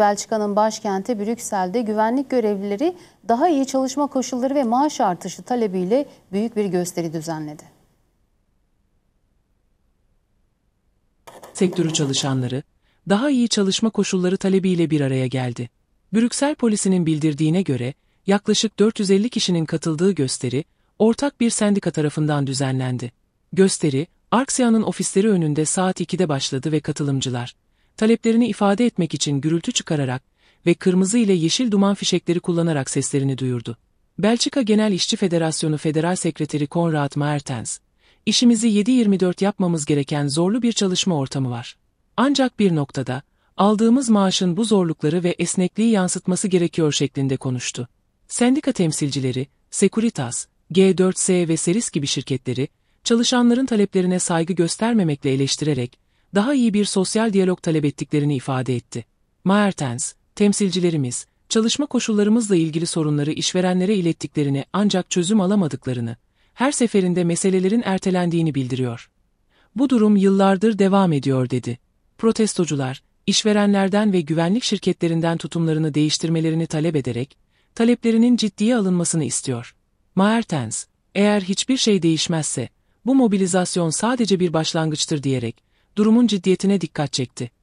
Belçika'nın başkenti Brüksel'de güvenlik görevlileri daha iyi çalışma koşulları ve maaş artışı talebiyle büyük bir gösteri düzenledi. Sektörü çalışanları daha iyi çalışma koşulları talebiyle bir araya geldi. Brüksel polisinin bildirdiğine göre yaklaşık 450 kişinin katıldığı gösteri ortak bir sendika tarafından düzenlendi. Gösteri, Arksia'nın ofisleri önünde saat 2'de başladı ve katılımcılar taleplerini ifade etmek için gürültü çıkararak ve kırmızı ile yeşil duman fişekleri kullanarak seslerini duyurdu. Belçika Genel İşçi Federasyonu Federal Sekreteri Konrad Mertens, işimizi 7-24 yapmamız gereken zorlu bir çalışma ortamı var. Ancak bir noktada, aldığımız maaşın bu zorlukları ve esnekliği yansıtması gerekiyor şeklinde konuştu. Sendika temsilcileri, Securitas, G4S ve Seris gibi şirketleri, çalışanların taleplerine saygı göstermemekle eleştirerek, daha iyi bir sosyal diyalog talep ettiklerini ifade etti. Maertens, temsilcilerimiz, çalışma koşullarımızla ilgili sorunları işverenlere ilettiklerini ancak çözüm alamadıklarını, her seferinde meselelerin ertelendiğini bildiriyor. Bu durum yıllardır devam ediyor dedi. Protestocular, işverenlerden ve güvenlik şirketlerinden tutumlarını değiştirmelerini talep ederek, taleplerinin ciddiye alınmasını istiyor. Maertens, eğer hiçbir şey değişmezse, bu mobilizasyon sadece bir başlangıçtır diyerek, durumun ciddiyetine dikkat çekti.